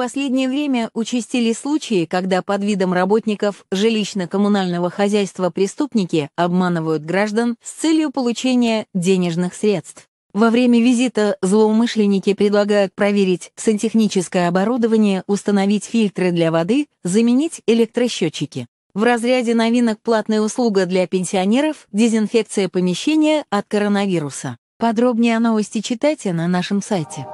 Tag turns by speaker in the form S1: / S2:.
S1: последнее время участились случаи, когда под видом работников жилищно-коммунального хозяйства преступники обманывают граждан с целью получения денежных средств. Во время визита злоумышленники предлагают проверить сантехническое оборудование, установить фильтры для воды, заменить электросчетчики. В разряде новинок платная услуга для пенсионеров «Дезинфекция помещения от коронавируса». Подробнее о новости читайте на нашем сайте.